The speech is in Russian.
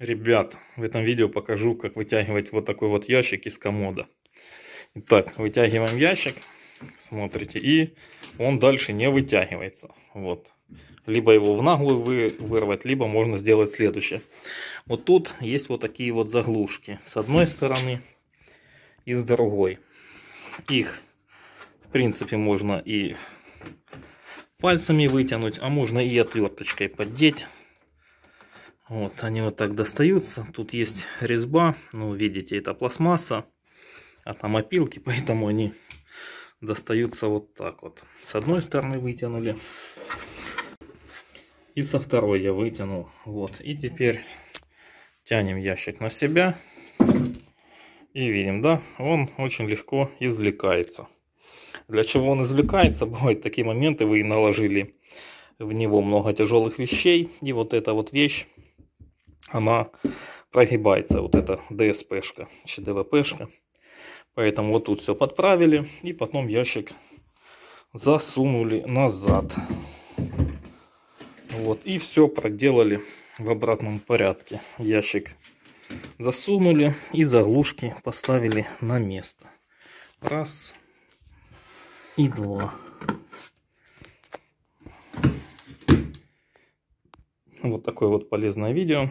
Ребят, в этом видео покажу, как вытягивать вот такой вот ящик из комода. Итак, вытягиваем ящик, смотрите, и он дальше не вытягивается. Вот. Либо его в наглую вы, вырвать, либо можно сделать следующее. Вот тут есть вот такие вот заглушки. С одной стороны и с другой. Их, в принципе, можно и пальцами вытянуть, а можно и отверточкой поддеть. Вот они вот так достаются. Тут есть резьба, ну видите, это пластмасса, а там опилки, поэтому они достаются вот так вот. С одной стороны вытянули, и со второй я вытянул. Вот, и теперь тянем ящик на себя. И видим, да, он очень легко извлекается. Для чего он извлекается? Бывают такие моменты, вы наложили в него много тяжелых вещей, и вот эта вот вещь она прогибается, вот эта ДСПшка, шка, Поэтому вот тут все подправили и потом ящик засунули назад. Вот, и все проделали в обратном порядке. Ящик засунули и заглушки поставили на место. Раз и два. Вот такое вот полезное видео.